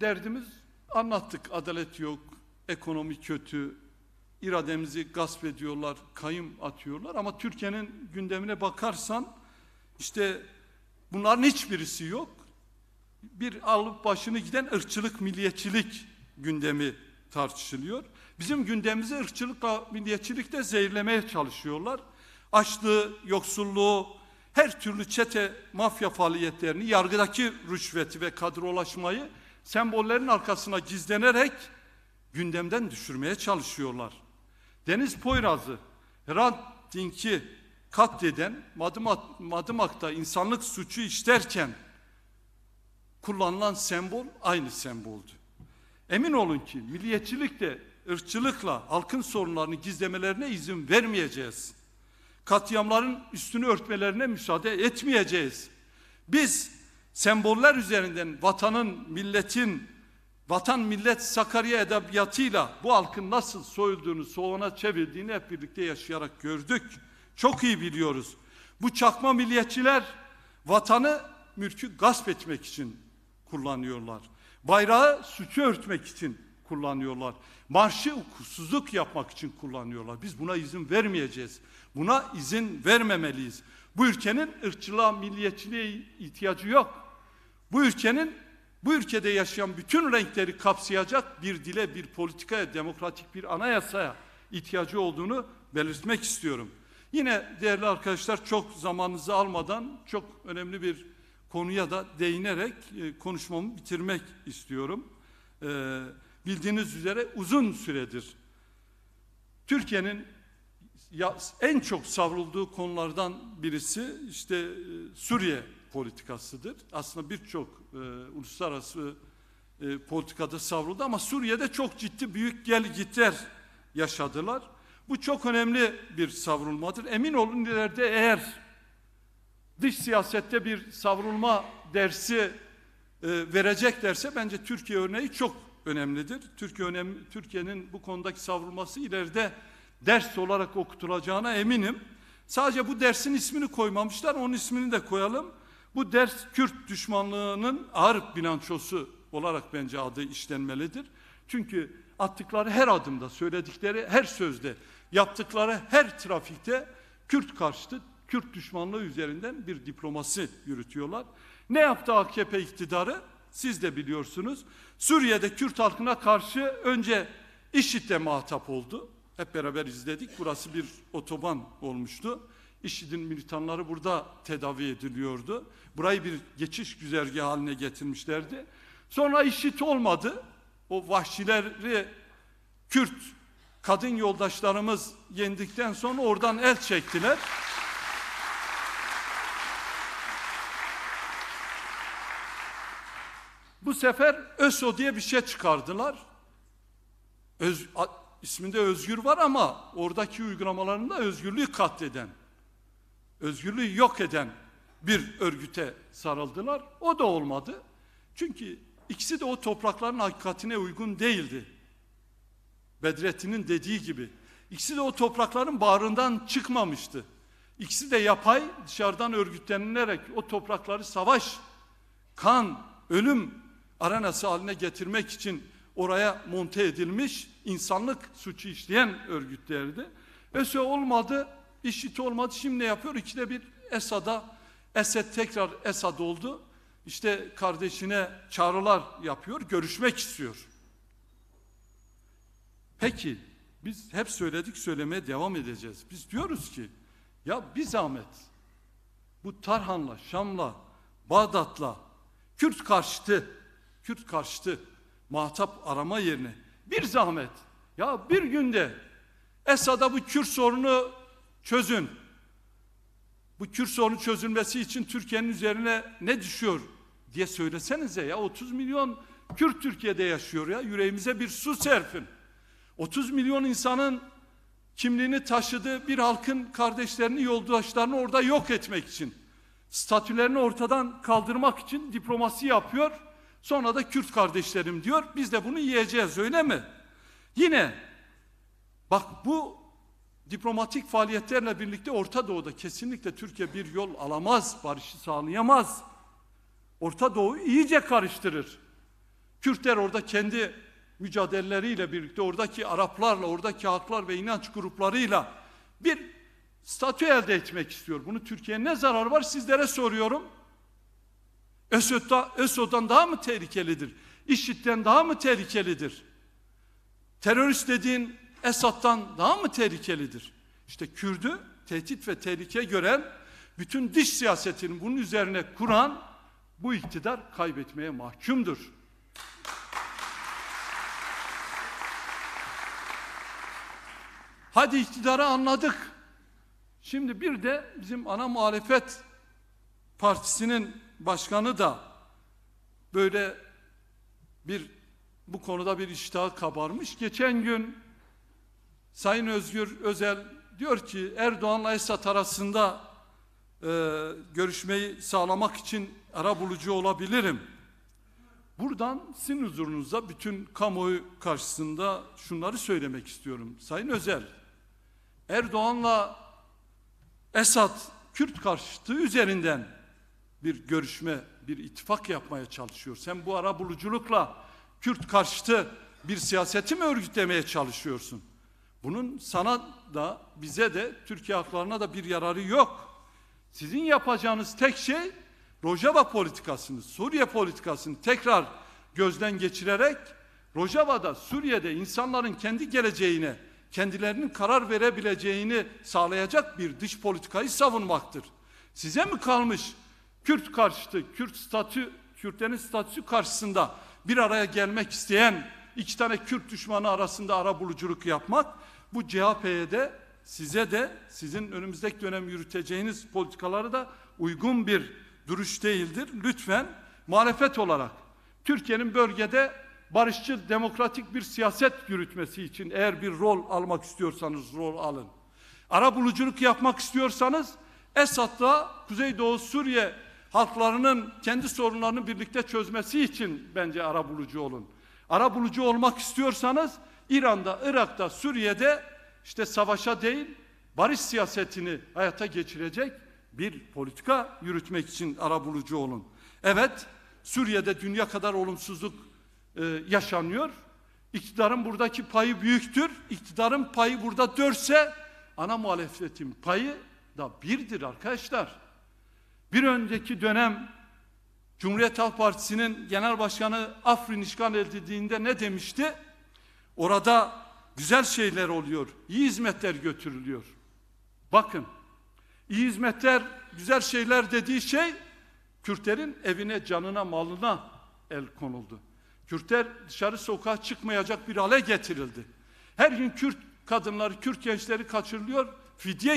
Derdimiz anlattık. Adalet yok, ekonomi kötü, irademizi gasp ediyorlar, kayım atıyorlar. Ama Türkiye'nin gündemine bakarsan işte bunların hiçbirisi yok. Bir alıp başını giden ırkçılık, milliyetçilik gündemi tartışılıyor. Bizim gündemimizi ırkçılıkla, milliyetçilikle zehirlemeye çalışıyorlar. Açlığı, yoksulluğu, her türlü çete, mafya faaliyetlerini, yargıdaki rüşveti ve kadrolaşmayı sembollerin arkasına gizlenerek gündemden düşürmeye çalışıyorlar. Deniz Poyraz'ı, Hrant Dink'i katleden Madımak'ta insanlık suçu işlerken kullanılan sembol aynı semboldü. Emin olun ki milliyetçilikle, ırkçılıkla halkın sorunlarını gizlemelerine izin vermeyeceğiz. Katliamların üstünü örtmelerine müsaade etmeyeceğiz. Biz semboller üzerinden vatanın, milletin, vatan millet Sakarya edebiyatıyla bu halkın nasıl soyulduğunu, soğana çevirdiğini hep birlikte yaşayarak gördük. Çok iyi biliyoruz. Bu çakma milliyetçiler vatanı, mülkü gasp etmek için kullanıyorlar. Bayrağı suçu örtmek için kullanıyorlar. Marşı hukuksuzluk yapmak için kullanıyorlar. Biz buna izin vermeyeceğiz. Buna izin vermemeliyiz. Bu ülkenin ırkçılığa, milliyetçiliğe ihtiyacı yok. Bu ülkenin bu ülkede yaşayan bütün renkleri kapsayacak bir dile, bir politikaya, demokratik bir anayasaya ihtiyacı olduğunu belirtmek istiyorum. Yine değerli arkadaşlar çok zamanınızı almadan çok önemli bir konuya da değinerek e, konuşmamı bitirmek istiyorum. E, bildiğiniz üzere uzun süredir Türkiye'nin en çok savrulduğu konulardan birisi işte e, Suriye politikasıdır. Aslında birçok e, uluslararası e, politikada savruldu ama Suriye'de çok ciddi büyük gel gider yaşadılar. Bu çok önemli bir savrulmadır. Emin olun ileride eğer dış siyasette bir savrulma dersi e, verecek derse bence Türkiye örneği çok önemlidir. Türkiye önemli, Türkiye'nin bu konudaki savrulması ileride ders olarak okutulacağına eminim. Sadece bu dersin ismini koymamışlar, onun ismini de koyalım. Bu ders Kürt düşmanlığının ağır bilançosu olarak bence adı işlenmelidir. Çünkü attıkları her adımda, söyledikleri her sözde, yaptıkları her trafikte Kürt karşıtı, Kürt düşmanlığı üzerinden bir diplomasi yürütüyorlar. Ne yaptı AKP iktidarı? Siz de biliyorsunuz. Suriye'de Kürt halkına karşı önce IŞİD'le muhatap oldu. Hep beraber izledik. Burası bir otoban olmuştu. IŞİD'in militanları burada tedavi ediliyordu. Burayı bir geçiş güzergahı haline getirmişlerdi. Sonra IŞİD olmadı. O vahşileri Kürt kadın yoldaşlarımız yendikten sonra oradan el çektiler. Bu sefer ÖSO diye bir şey çıkardılar. Öz, isminde özgür var ama oradaki uygulamalarında özgürlüğü katleden özgürlüğü yok eden bir örgüte sarıldılar. O da olmadı. Çünkü ikisi de o toprakların hakikatine uygun değildi. Bedrettin'in dediği gibi. İkisi de o toprakların bağrından çıkmamıştı. İkisi de yapay dışarıdan örgütlenilerek o toprakları savaş, kan, ölüm arenası haline getirmek için oraya monte edilmiş insanlık suçu işleyen örgütlerdi. Öse olmadı İşit olmadı şimdi ne yapıyor? İkide bir Esad'a, Esed tekrar Esad oldu. İşte kardeşine çağrılar yapıyor, görüşmek istiyor. Peki biz hep söyledik söylemeye devam edeceğiz. Biz diyoruz ki ya bir zahmet bu Tarhan'la, Şam'la, Bağdat'la Kürt karşıtı, Kürt karşıtı muhatap arama yerine bir zahmet ya bir günde Esad'a bu Kürt sorunu çözün. Bu Kürt sorunu çözülmesi için Türkiye'nin üzerine ne düşüyor diye söylesenize ya 30 milyon Kürt Türkiye'de yaşıyor ya yüreğimize bir su serpin. 30 milyon insanın kimliğini taşıdığı bir halkın kardeşlerini, yoldaşlarını orada yok etmek için, statülerini ortadan kaldırmak için diplomasi yapıyor. Sonra da Kürt kardeşlerim diyor. Biz de bunu yiyeceğiz öyle mi? Yine bak bu diplomatik faaliyetlerle birlikte Orta Doğu'da kesinlikle Türkiye bir yol alamaz, barışı sağlayamaz. Orta Doğu iyice karıştırır. Kürtler orada kendi mücadeleleriyle birlikte oradaki Araplarla, oradaki halklar ve inanç gruplarıyla bir statü elde etmek istiyor. Bunu Türkiye'ye ne zarar var sizlere soruyorum. Esod'da, daha mı tehlikelidir? IŞİD'den daha mı tehlikelidir? Terörist dediğin Esad'dan daha mı tehlikelidir? İşte Kürdü tehdit ve tehlike gören, bütün dış siyasetini bunun üzerine kuran bu iktidar kaybetmeye mahkumdur. Hadi iktidara anladık. Şimdi bir de bizim ana muhalefet partisinin başkanı da böyle bir bu konuda bir iştah kabarmış. Geçen gün Sayın Özgür Özel diyor ki Erdoğan'la Esat arasında e, görüşmeyi sağlamak için ara bulucu olabilirim. Buradan sizin huzurunuza bütün kamuoyu karşısında şunları söylemek istiyorum. Sayın Özel, Erdoğan'la Esat Kürt karşıtı üzerinden bir görüşme, bir ittifak yapmaya çalışıyor. Sen bu ara buluculukla Kürt karşıtı bir siyaseti mi örgütlemeye çalışıyorsun? Bunun sana da bize de Türkiye halklarına da bir yararı yok. Sizin yapacağınız tek şey Rojava politikasını, Suriye politikasını tekrar gözden geçirerek Rojava'da, Suriye'de insanların kendi geleceğine, kendilerinin karar verebileceğini sağlayacak bir dış politikayı savunmaktır. Size mi kalmış Kürt karşıtı, Kürt statü, Kürtlerin statüsü karşısında bir araya gelmek isteyen iki tane Kürt düşmanı arasında ara buluculuk yapmak bu CHP'ye de size de sizin önümüzdeki dönem yürüteceğiniz politikaları da uygun bir duruş değildir. Lütfen muhalefet olarak Türkiye'nin bölgede barışçı demokratik bir siyaset yürütmesi için eğer bir rol almak istiyorsanız rol alın. Ara buluculuk yapmak istiyorsanız Esad'la Kuzeydoğu Suriye halklarının kendi sorunlarını birlikte çözmesi için bence ara bulucu olun. Ara bulucu olmak istiyorsanız İran'da, Irak'ta, Suriye'de işte savaşa değil barış siyasetini hayata geçirecek bir politika yürütmek için ara bulucu olun. Evet Suriye'de dünya kadar olumsuzluk e, yaşanıyor. İktidarın buradaki payı büyüktür. İktidarın payı burada dörtse ana muhalefetin payı da birdir arkadaşlar. Bir önceki dönem Cumhuriyet Halk Partisi'nin genel başkanı Afrin işgal edildiğinde ne demişti? Orada güzel şeyler oluyor, iyi hizmetler götürülüyor. Bakın, iyi hizmetler, güzel şeyler dediği şey Kürtlerin evine, canına, malına el konuldu. Kürtler dışarı sokağa çıkmayacak bir hale getirildi. Her gün Kürt kadınları, Kürt gençleri kaçırılıyor, fidye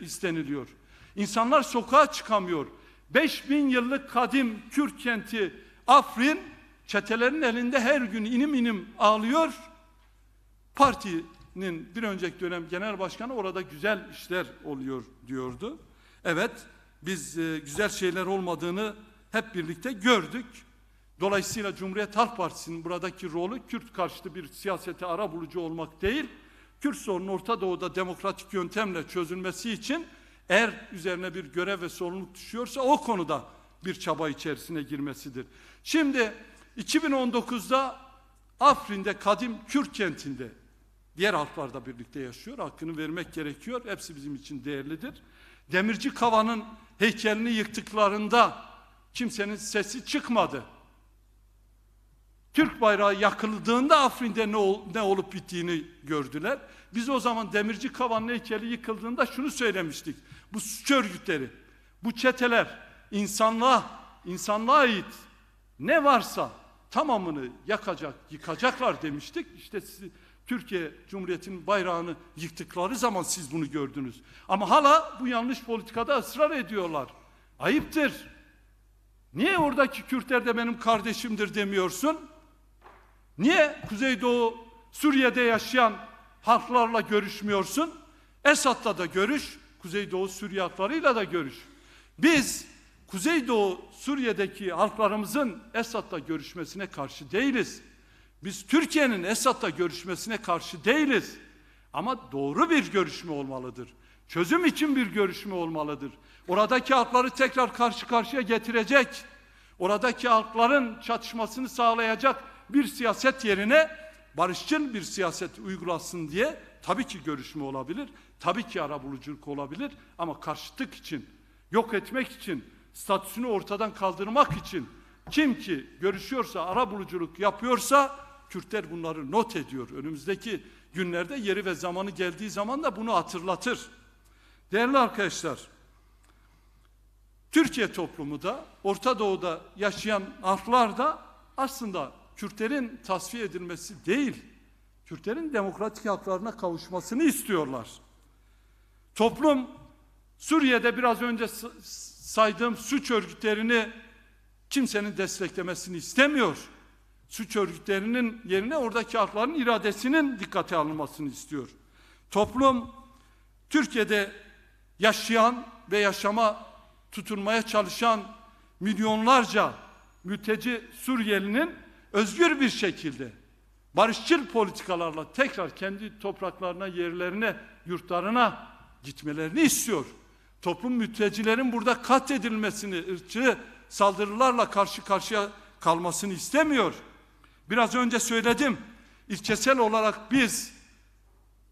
isteniliyor. İnsanlar sokağa çıkamıyor. 5000 yıllık kadim Kürt kenti Afrin çetelerin elinde her gün inim inim ağlıyor. Partinin bir önceki dönem genel başkanı orada güzel işler oluyor diyordu. Evet biz e, güzel şeyler olmadığını hep birlikte gördük. Dolayısıyla Cumhuriyet Halk Partisi'nin buradaki rolü Kürt karşıtı bir siyasete ara bulucu olmak değil, Kürt sorunun Orta Doğu'da demokratik yöntemle çözülmesi için eğer üzerine bir görev ve sorumluluk düşüyorsa o konuda bir çaba içerisine girmesidir. Şimdi 2019'da Afrin'de kadim Kürt kentinde diğer halklar da birlikte yaşıyor. Hakkını vermek gerekiyor. Hepsi bizim için değerlidir. Demirci Kava'nın heykelini yıktıklarında kimsenin sesi çıkmadı. Türk bayrağı yakıldığında Afrin'de ne, ol, ne olup bittiğini gördüler. Biz o zaman Demirci Kavan'ın heykeli yıkıldığında şunu söylemiştik. Bu suç örgütleri, bu çeteler insanlığa, insanlığa ait ne varsa tamamını yakacak, yıkacaklar demiştik. İşte sizi, Türkiye Cumhuriyeti'nin bayrağını yıktıkları zaman siz bunu gördünüz. Ama hala bu yanlış politikada ısrar ediyorlar. Ayıptır. Niye oradaki Kürtler de benim kardeşimdir demiyorsun? Niye Kuzeydoğu Suriye'de yaşayan halklarla görüşmüyorsun? Esad'la da görüş, Kuzeydoğu Suriye halklarıyla da görüş. Biz Kuzeydoğu Suriye'deki halklarımızın Esad'la görüşmesine karşı değiliz. Biz Türkiye'nin Esad'la görüşmesine karşı değiliz. Ama doğru bir görüşme olmalıdır. Çözüm için bir görüşme olmalıdır. Oradaki halkları tekrar karşı karşıya getirecek, oradaki halkların çatışmasını sağlayacak bir siyaset yerine barışçıl bir siyaset uygulasın diye tabii ki görüşme olabilir, tabii ki arabuluculuk olabilir ama karşıtlık için, yok etmek için, statüsünü ortadan kaldırmak için kim ki görüşüyorsa, arabuluculuk yapıyorsa Kürtler bunları not ediyor. Önümüzdeki günlerde yeri ve zamanı geldiği zaman da bunu hatırlatır. Değerli arkadaşlar, Türkiye toplumu da, Orta Doğu'da yaşayan halklar da aslında Kürtlerin tasfiye edilmesi değil, Kürtlerin demokratik haklarına kavuşmasını istiyorlar. Toplum Suriye'de biraz önce saydığım suç örgütlerini kimsenin desteklemesini istemiyor. Suç örgütlerinin yerine oradaki hakların iradesinin dikkate alınmasını istiyor. Toplum Türkiye'de yaşayan ve yaşama tutunmaya çalışan milyonlarca mülteci Suriyelinin özgür bir şekilde barışçıl politikalarla tekrar kendi topraklarına, yerlerine, yurtlarına gitmelerini istiyor. Toplum mültecilerin burada katledilmesini, ırkçı saldırılarla karşı karşıya kalmasını istemiyor. Biraz önce söyledim. İlkesel olarak biz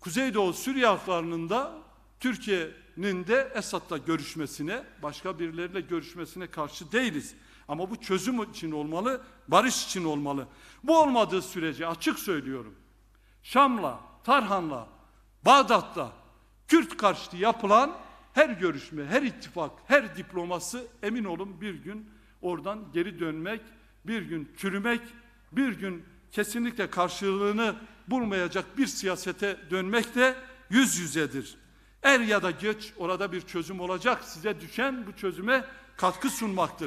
Kuzeydoğu Suriye halklarının da Türkiye'nin de Esad'la görüşmesine, başka birileriyle görüşmesine karşı değiliz. Ama bu çözüm için olmalı, barış için olmalı. Bu olmadığı sürece açık söylüyorum. Şam'la, Tarhan'la, Bağdat'la Kürt karşıtı yapılan her görüşme, her ittifak, her diploması emin olun bir gün oradan geri dönmek, bir gün çürümek, bir gün kesinlikle karşılığını bulmayacak bir siyasete dönmek de yüz yüzedir. Er ya da geç orada bir çözüm olacak. Size düşen bu çözüme katkı sunmaktır.